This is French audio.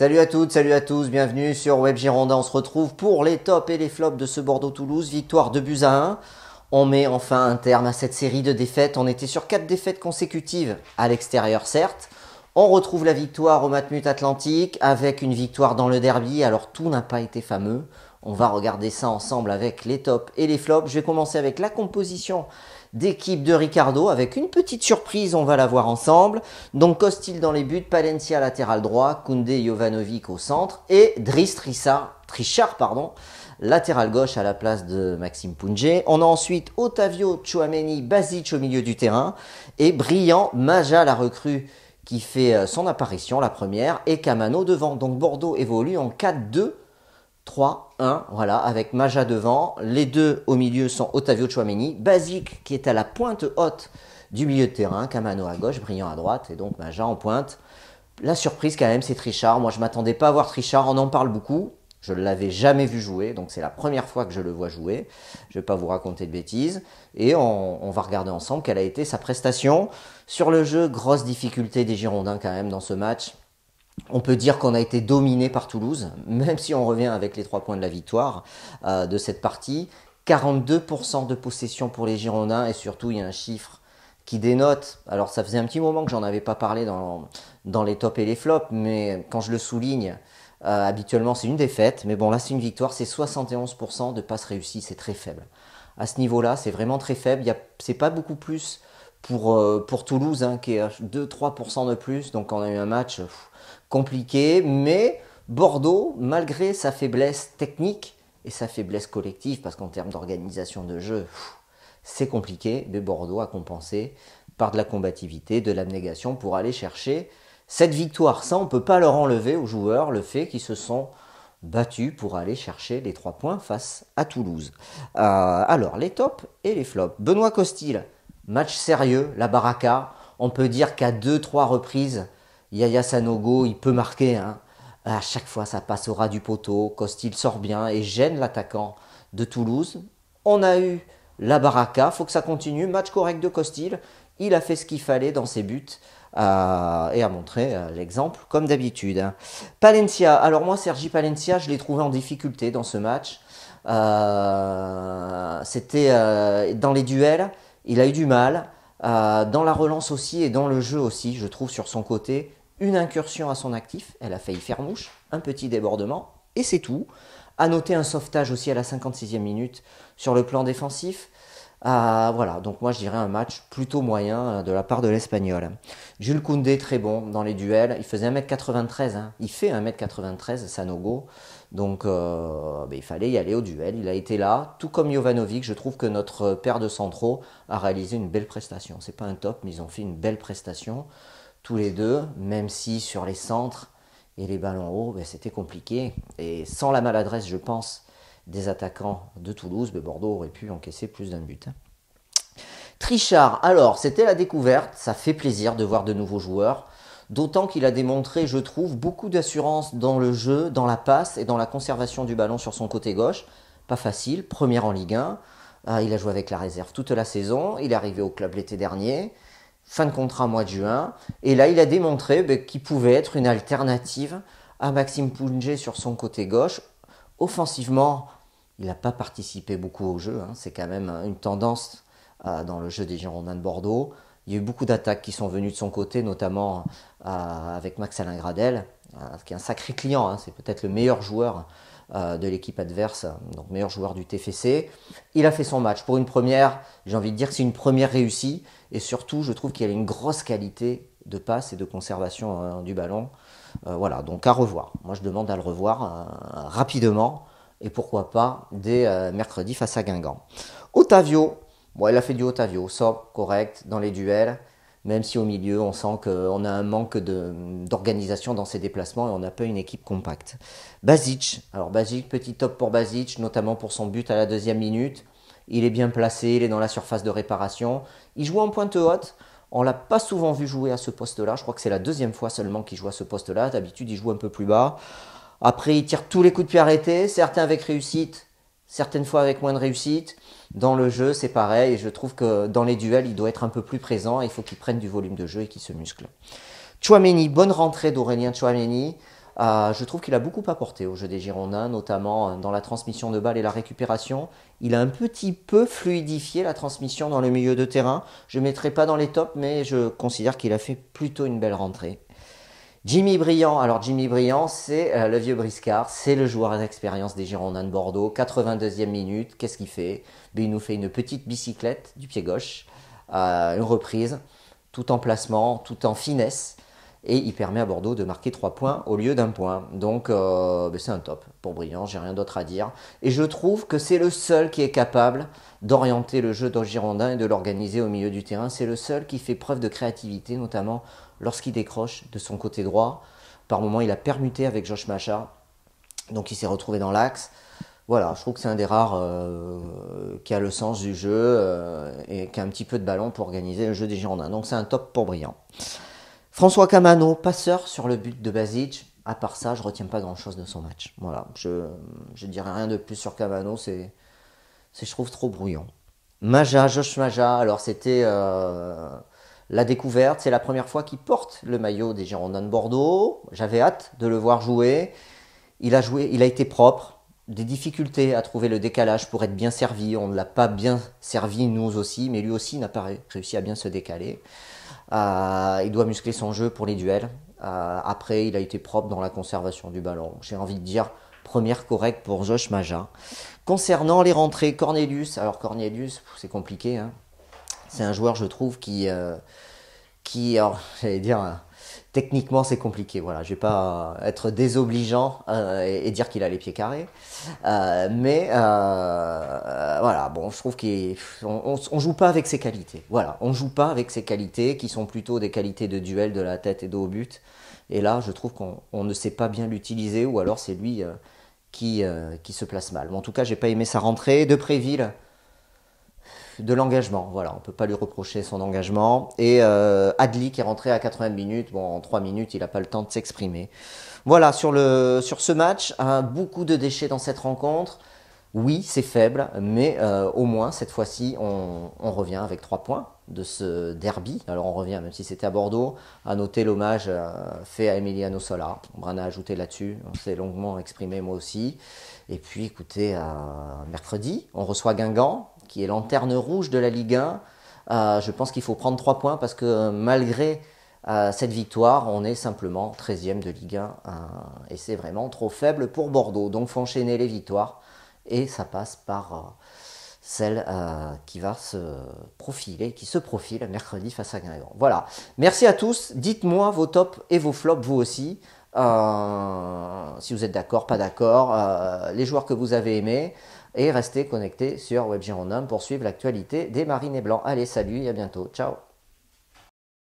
Salut à toutes, salut à tous, bienvenue sur Web Gironda, On se retrouve pour les tops et les flops de ce Bordeaux-Toulouse. Victoire de buts à 1. On met enfin un terme à cette série de défaites. On était sur 4 défaites consécutives à l'extérieur, certes. On retrouve la victoire au Matmut Atlantique avec une victoire dans le derby. Alors tout n'a pas été fameux. On va regarder ça ensemble avec les tops et les flops. Je vais commencer avec la composition d'équipe de Ricardo avec une petite surprise, on va la voir ensemble. Donc Costil dans les buts, Palencia latéral droit, Koundé Jovanovic au centre et Driss Trichard pardon, latéral gauche à la place de Maxime Pungé. On a ensuite Otavio Chouameni, Basic au milieu du terrain et brillant Maja la recrue qui fait euh, son apparition, la première, et Camano devant. Donc Bordeaux évolue en 4-2 3, 1, voilà, avec Maja devant. Les deux au milieu sont Otavio Chouameni, Basique qui est à la pointe haute du milieu de terrain, Camano à gauche, Brillant à droite, et donc Maja en pointe. La surprise quand même, c'est Trichard. Moi, je m'attendais pas à voir Trichard, on en parle beaucoup. Je ne l'avais jamais vu jouer, donc c'est la première fois que je le vois jouer. Je ne vais pas vous raconter de bêtises. Et on, va regarder ensemble quelle a été sa prestation. Sur le jeu, grosse difficulté des Girondins quand même dans ce match on peut dire qu'on a été dominé par Toulouse, même si on revient avec les trois points de la victoire euh, de cette partie. 42% de possession pour les Girondins et surtout il y a un chiffre qui dénote. Alors ça faisait un petit moment que j'en avais pas parlé dans, dans les tops et les flops, mais quand je le souligne, euh, habituellement c'est une défaite, mais bon là c'est une victoire, c'est 71% de passes réussies, c'est très faible. À ce niveau-là, c'est vraiment très faible, c'est pas beaucoup plus pour, euh, pour Toulouse, hein, qui est 2-3% de plus, donc on a eu un match compliqué, mais Bordeaux, malgré sa faiblesse technique et sa faiblesse collective, parce qu'en termes d'organisation de jeu, c'est compliqué, mais Bordeaux a compensé par de la combativité, de l'abnégation pour aller chercher cette victoire. Ça, on ne peut pas leur enlever aux joueurs le fait qu'ils se sont battus pour aller chercher les trois points face à Toulouse. Euh, alors, les tops et les flops. Benoît Costil, match sérieux, la baraka. On peut dire qu'à deux, trois reprises, Yaya Sanogo, il peut marquer. Hein. À chaque fois, ça passe au ras du poteau. Costil sort bien et gêne l'attaquant de Toulouse. On a eu la baraka. faut que ça continue. Match correct de Costil. Il a fait ce qu'il fallait dans ses buts. Euh, et a montré euh, l'exemple comme d'habitude. Hein. Palencia, alors moi Sergi Palencia, je l'ai trouvé en difficulté dans ce match. Euh, c'était dans les duels, il a eu du mal. dans la relance aussi et dans le jeu aussi, je trouve sur son côté, une incursion à son actif, elle a failli faire mouche, un petit débordement, et c'est tout. A noter un sauvetage aussi à la 56e minute sur le plan défensif. Ah, voilà, donc moi je dirais un match plutôt moyen euh, de la part de l'Espagnol. Jules Koundé, très bon dans les duels. Il faisait 1m93, hein. il fait 1m93, Sanogo. Donc euh, ben, il fallait y aller au duel. Il a été là, tout comme Jovanovic. Je trouve que notre père de centraux a réalisé une belle prestation. C'est pas un top, mais ils ont fait une belle prestation tous les deux, même si sur les centres et les ballons hauts, ben, c'était compliqué. Et sans la maladresse, je pense, des attaquants de Toulouse, ben, Bordeaux aurait pu encaisser plus d'un but. Hein. Trichard, alors, c'était la découverte, ça fait plaisir de voir de nouveaux joueurs, d'autant qu'il a démontré, je trouve, beaucoup d'assurance dans le jeu, dans la passe et dans la conservation du ballon sur son côté gauche. Pas facile, Premier en Ligue 1, ah, il a joué avec la réserve toute la saison, il est arrivé au club l'été dernier, fin de contrat mois de juin. Et là, il a démontré ben, qu'il pouvait être une alternative à Maxime Pungé sur son côté gauche. Offensivement, il n'a pas participé beaucoup au jeu. Hein. C'est quand même hein, une tendance euh, dans le jeu des Girondins de Bordeaux. Il y a eu beaucoup d'attaques qui sont venues de son côté, notamment euh, avec Max Alain Gradel, euh, qui est un sacré client. Hein. C'est peut-être le meilleur joueur euh, de l'équipe adverse, donc meilleur joueur du TFC. Il a fait son match. Pour une première, j'ai envie de dire que c'est une première réussie. Et surtout, je trouve qu'il a une grosse qualité de passe et de conservation euh, du ballon. Euh, voilà, donc à revoir. Moi, je demande à le revoir rapidement. Et pourquoi pas dès mercredi face à Guingamp. Otavio, bon, il a fait du Otavio, sobre, correct, dans les duels même si au milieu, on sent qu'on a un manque d'organisation dans ses déplacements et on n'a pas une équipe compacte. Basic, alors Basic, petit top pour Basic, notamment pour son but à la deuxième minute. Il est bien placé, il est dans la surface de réparation. Il joue en pointe haute. On l'a pas souvent vu jouer à ce poste-là. Je crois que c'est la deuxième fois seulement qu'il joue à ce poste-là. D'habitude, il joue un peu plus bas. Après, il tire tous les coups de pied arrêtés, certains avec réussite, certaines fois avec moins de réussite. Dans le jeu, c'est pareil. Et je trouve que dans les duels, il doit être un peu plus présent. Il faut qu'il prenne du volume de jeu et qu'il se muscle. Chouameni, bonne rentrée d'Aurélien Chouameni. Euh, je trouve qu'il a beaucoup apporté au jeu des Girondins, notamment euh, dans la transmission de balles et la récupération. Il a un petit peu fluidifié la transmission dans le milieu de terrain. Je ne mettrai pas dans les tops, mais je considère qu'il a fait plutôt une belle rentrée. Jimmy Briand, alors Jimmy Briand, c'est euh, le vieux briscard, c'est le joueur d'expérience des Girondins de Bordeaux, 82e minute, qu'est-ce qu'il fait ben, Il nous fait une petite bicyclette du pied gauche, euh, une reprise, tout en placement, tout en finesse, et il permet à Bordeaux de marquer 3 points au lieu d'un point. Donc euh, ben, c'est un top pour Briand, j'ai rien d'autre à dire. Et je trouve que c'est le seul qui est capable d'orienter le jeu de Girondins et de l'organiser au milieu du terrain, c'est le seul qui fait preuve de créativité, notamment lorsqu'il décroche de son côté droit. Par moment, il a permuté avec Josh Macha, donc il s'est retrouvé dans l'axe. Voilà, je trouve que c'est un des rares euh, qui a le sens du jeu euh, et qui a un petit peu de ballon pour organiser le jeu des Girondins. Donc c'est un top pour brillant. François Camano, passeur sur le but de Basic. À part ça, je retiens pas grand-chose de son match. Voilà, je ne dirai rien de plus sur Camano, c'est je trouve trop brouillon. Maja, Josh Maja, alors c'était euh, la découverte, c'est la première fois qu'il porte le maillot des Girondins de Bordeaux. J'avais hâte de le voir jouer. Il a joué, il a été propre. Des difficultés à trouver le décalage pour être bien servi. On ne l'a pas bien servi nous aussi, mais lui aussi n'a pas réussi à bien se décaler. Euh, il doit muscler son jeu pour les duels. Euh, après, il a été propre dans la conservation du ballon. J'ai envie de dire première correcte pour Josh Maja. Concernant les rentrées, Cornelius, alors Cornelius, c'est compliqué. Hein c'est un joueur, je trouve, qui, euh, qui, j'allais dire, techniquement c'est compliqué. Voilà, je vais pas être désobligeant euh, et, dire qu'il a les pieds carrés, euh, mais voilà, bon, je trouve qu'on on, joue pas avec ses qualités. Voilà, on joue pas avec ses qualités qui sont plutôt des qualités de duel, de la tête et de au but. Et là, je trouve qu'on ne sait pas bien l'utiliser, ou alors c'est lui qui, qui se place mal. en tout cas, j'ai pas aimé sa rentrée de Préville de l'engagement. Voilà, on ne peut pas lui reprocher son engagement. Et euh, Adli qui est rentré à 80 minutes. Bon, en 3 minutes, il n'a pas le temps de s'exprimer. Voilà, sur, le, sur ce match, hein, beaucoup de déchets dans cette rencontre. Oui, c'est faible, mais euh, au moins, cette fois-ci, on, on revient avec 3 points de ce derby. Alors on revient, même si c'était à Bordeaux, à noter l'hommage euh, fait à Emiliano Sola. On a ajouté là-dessus, on s'est longuement exprimé moi aussi. Et puis écoutez, euh, mercredi, on reçoit Guingamp, qui est lanterne rouge de la Ligue 1. Euh, je pense qu'il faut prendre 3 points parce que malgré cette victoire, on est simplement 13e de Ligue 1 et c'est vraiment trop faible pour Bordeaux. Donc faut enchaîner les victoires et ça passe par celle euh, qui va se profiler, qui se profile mercredi face à Guingamp. Voilà. Merci à tous. Dites-moi vos tops et vos flops, vous aussi. Euh, si vous êtes d'accord, pas d'accord, euh, les joueurs que vous avez aimés. Et restez connectés sur Web pour suivre l'actualité des Marines et Blancs. Allez, salut et à bientôt. Ciao